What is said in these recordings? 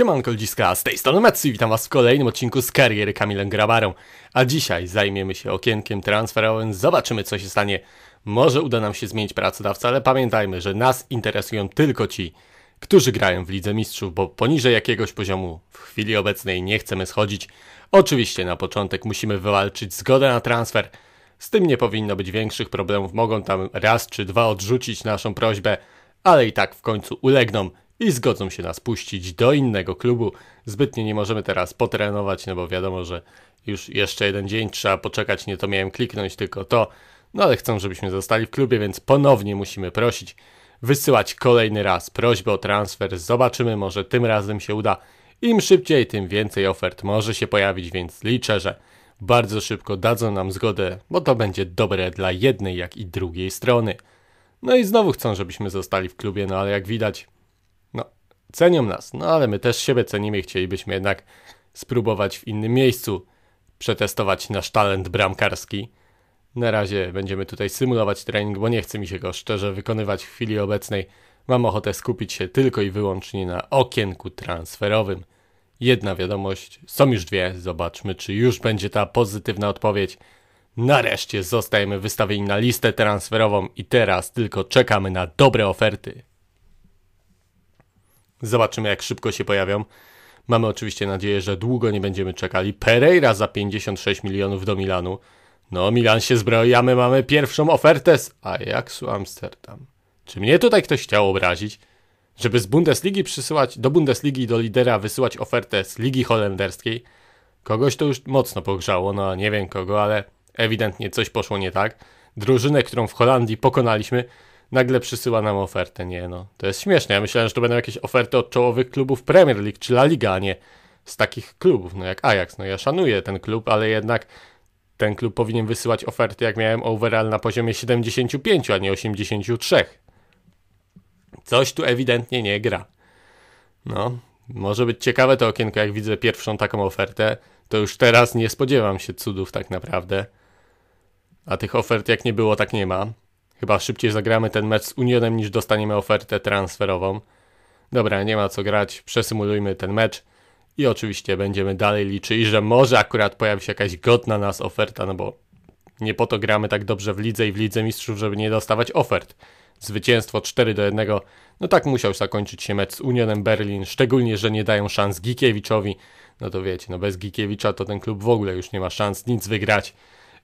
Siemanko ludziska, z tej strony Metsu witam was w kolejnym odcinku z kariery Kamilem Grabarą. A dzisiaj zajmiemy się okienkiem transferowym, zobaczymy co się stanie. Może uda nam się zmienić pracodawcę, ale pamiętajmy, że nas interesują tylko ci, którzy grają w Lidze Mistrzów, bo poniżej jakiegoś poziomu w chwili obecnej nie chcemy schodzić. Oczywiście na początek musimy wywalczyć zgodę na transfer. Z tym nie powinno być większych problemów, mogą tam raz czy dwa odrzucić naszą prośbę, ale i tak w końcu ulegną i zgodzą się nas puścić do innego klubu. Zbytnie nie możemy teraz potrenować, no bo wiadomo, że już jeszcze jeden dzień trzeba poczekać, nie to miałem kliknąć, tylko to. No ale chcą, żebyśmy zostali w klubie, więc ponownie musimy prosić, wysyłać kolejny raz prośbę o transfer. Zobaczymy, może tym razem się uda. Im szybciej, tym więcej ofert może się pojawić, więc liczę, że bardzo szybko dadzą nam zgodę, bo to będzie dobre dla jednej, jak i drugiej strony. No i znowu chcą, żebyśmy zostali w klubie, no ale jak widać, cenią nas, no ale my też siebie cenimy i chcielibyśmy jednak spróbować w innym miejscu przetestować nasz talent bramkarski. Na razie będziemy tutaj symulować trening, bo nie chce mi się go szczerze wykonywać w chwili obecnej. Mam ochotę skupić się tylko i wyłącznie na okienku transferowym. Jedna wiadomość, są już dwie, zobaczmy czy już będzie ta pozytywna odpowiedź. Nareszcie zostajemy wystawieni na listę transferową i teraz tylko czekamy na dobre oferty. Zobaczymy, jak szybko się pojawią. Mamy oczywiście nadzieję, że długo nie będziemy czekali. Pereira za 56 milionów do Milanu. No, Milan się zbroi, a my mamy pierwszą ofertę z Ajaxu Amsterdam. Czy mnie tutaj ktoś chciał obrazić? Żeby z Bundesligi przysyłać, do Bundesligi do lidera wysyłać ofertę z Ligi Holenderskiej? Kogoś to już mocno pogrzało, no nie wiem kogo, ale ewidentnie coś poszło nie tak. Drużynę, którą w Holandii pokonaliśmy, nagle przysyła nam ofertę. Nie no, to jest śmieszne. Ja myślałem, że to będą jakieś oferty od czołowych klubów Premier League czy La Liga, a nie z takich klubów, no jak Ajax. No ja szanuję ten klub, ale jednak ten klub powinien wysyłać oferty, jak miałem overall na poziomie 75, a nie 83. Coś tu ewidentnie nie gra. No, może być ciekawe to okienko, jak widzę pierwszą taką ofertę, to już teraz nie spodziewam się cudów tak naprawdę. A tych ofert jak nie było, tak nie ma. Chyba szybciej zagramy ten mecz z Unionem niż dostaniemy ofertę transferową. Dobra, nie ma co grać, przesymulujmy ten mecz i oczywiście będziemy dalej liczyć, że może akurat pojawi się jakaś godna nas oferta, no bo nie po to gramy tak dobrze w lidze i w lidze mistrzów, żeby nie dostawać ofert. Zwycięstwo 4 do 1, no tak musiał zakończyć się mecz z Unionem Berlin, szczególnie, że nie dają szans Gikiewiczowi. No to wiecie, no bez Gikiewicza to ten klub w ogóle już nie ma szans nic wygrać.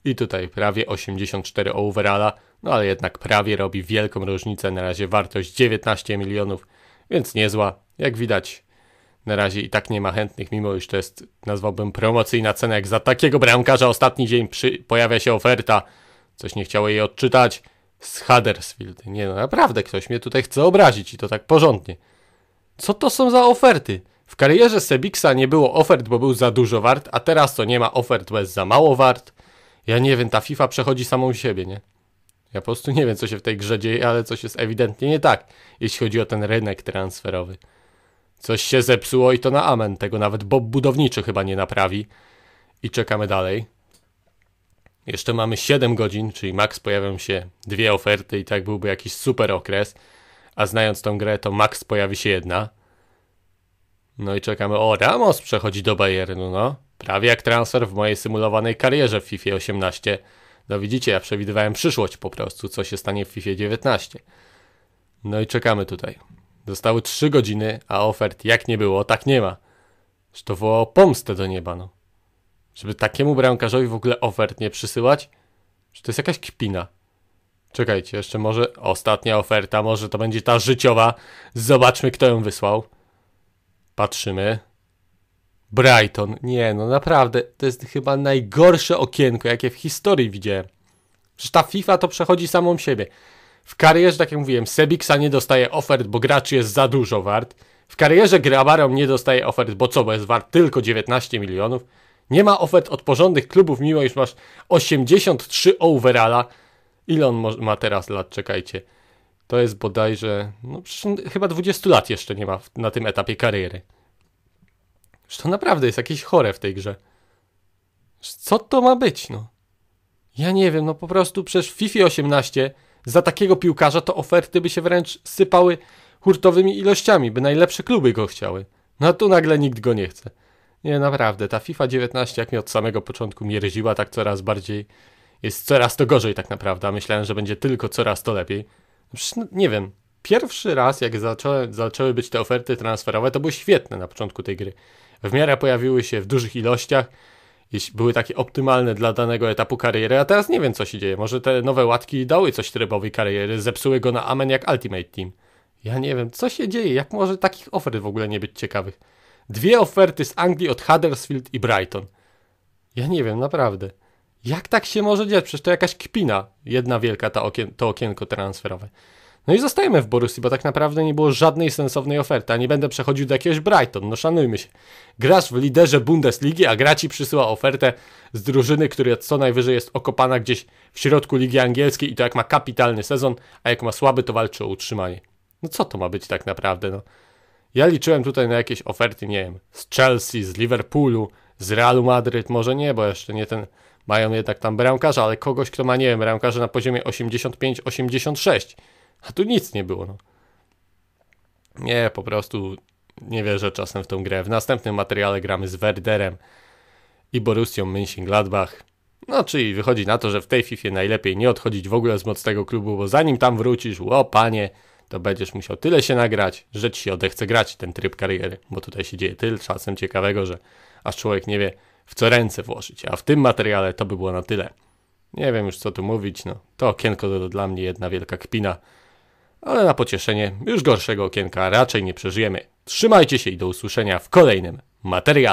I tutaj prawie 84 overalla, no ale jednak prawie robi wielką różnicę. Na razie wartość 19 milionów, więc niezła. Jak widać, na razie i tak nie ma chętnych, mimo iż to jest, nazwałbym, promocyjna cena. Jak za takiego bramkarza ostatni dzień przy, pojawia się oferta, coś nie chciało jej odczytać, z Huddersfield. Nie, no naprawdę ktoś mnie tutaj chce obrazić i to tak porządnie. Co to są za oferty? W karierze Sebixa nie było ofert, bo był za dużo wart, a teraz to nie ma ofert, bo jest za mało wart. Ja nie wiem, ta FIFA przechodzi samą siebie, nie? Ja po prostu nie wiem, co się w tej grze dzieje, ale coś jest ewidentnie nie tak, jeśli chodzi o ten rynek transferowy. Coś się zepsuło i to na amen. Tego nawet Bob Budowniczy chyba nie naprawi. I czekamy dalej. Jeszcze mamy 7 godzin, czyli max pojawią się dwie oferty i tak byłby jakiś super okres. A znając tą grę, to max pojawi się jedna. No i czekamy. O, Ramos przechodzi do Bayernu, no. Prawie jak transfer w mojej symulowanej karierze w FIFA 18. No widzicie, ja przewidywałem przyszłość po prostu, co się stanie w FIFA 19. No i czekamy tutaj. Zostały 3 godziny, a ofert jak nie było, tak nie ma. Że to wołało pomstę do nieba, no. Żeby takiemu bramkarzowi w ogóle ofert nie przysyłać? Że to jest jakaś kpina. Czekajcie, jeszcze może ostatnia oferta, może to będzie ta życiowa. Zobaczmy, kto ją wysłał. Patrzymy. Brighton. Nie, no naprawdę, to jest chyba najgorsze okienko, jakie w historii widziałem. Przecież ta FIFA to przechodzi samą siebie. W karierze, tak jak mówiłem, Sebiksa nie dostaje ofert, bo gracz jest za dużo wart. W karierze Grabarom nie dostaje ofert, bo co, bo jest wart tylko 19 milionów. Nie ma ofert od porządnych klubów, mimo iż masz 83 overalla. Ile on ma teraz lat, czekajcie. To jest bodajże, no chyba 20 lat jeszcze nie ma na tym etapie kariery. Że to naprawdę jest jakieś chore w tej grze. co to ma być, no? Ja nie wiem, no po prostu przecież FIFA 18 za takiego piłkarza to oferty by się wręcz sypały hurtowymi ilościami, by najlepsze kluby go chciały. No a tu nagle nikt go nie chce. Nie, naprawdę, ta FIFA 19 jak mnie od samego początku mierziła, tak coraz bardziej jest coraz to gorzej tak naprawdę. Myślałem, że będzie tylko coraz to lepiej. No przecież, no, nie wiem, pierwszy raz jak zaczęły być te oferty transferowe, to było świetne na początku tej gry w miarę pojawiły się w dużych ilościach, były takie optymalne dla danego etapu kariery, a teraz nie wiem co się dzieje. Może te nowe łatki dały coś trybowi kariery, zepsuły go na amen jak Ultimate Team. Ja nie wiem, co się dzieje, jak może takich ofert w ogóle nie być ciekawych. Dwie oferty z Anglii od Huddersfield i Brighton. Ja nie wiem, naprawdę. Jak tak się może dziać? Przecież to jakaś kpina. Jedna wielka ta okien to okienko transferowe. No i zostajemy w Borussii, bo tak naprawdę nie było żadnej sensownej oferty, a nie będę przechodził do jakiegoś Brighton, no szanujmy się. Grasz w liderze Bundesligi, a gra ci przysyła ofertę z drużyny, która co najwyżej jest okopana gdzieś w środku Ligi Angielskiej i to jak ma kapitalny sezon, a jak ma słaby, to walczy o utrzymanie. No co to ma być tak naprawdę, no? Ja liczyłem tutaj na jakieś oferty, nie wiem, z Chelsea, z Liverpoolu, z Realu Madryt, może nie, bo jeszcze nie ten, mają jednak tam bramkarza, ale kogoś, kto ma, nie wiem, bramkarza na poziomie 85-86, a tu nic nie było. No. Nie, po prostu nie wierzę czasem w tą grę. W następnym materiale gramy z Werderem i Borussią Mönchengladbach. No, czyli wychodzi na to, że w tej FIFA najlepiej nie odchodzić w ogóle z mocnego klubu, bo zanim tam wrócisz, o panie, to będziesz musiał tyle się nagrać, że ci się odechce grać ten tryb kariery, bo tutaj się dzieje tyle czasem ciekawego, że aż człowiek nie wie, w co ręce włożyć. A w tym materiale to by było na tyle. Nie wiem już co tu mówić, no to okienko to dla mnie jedna wielka kpina ale na pocieszenie już gorszego okienka raczej nie przeżyjemy. Trzymajcie się i do usłyszenia w kolejnym materiale.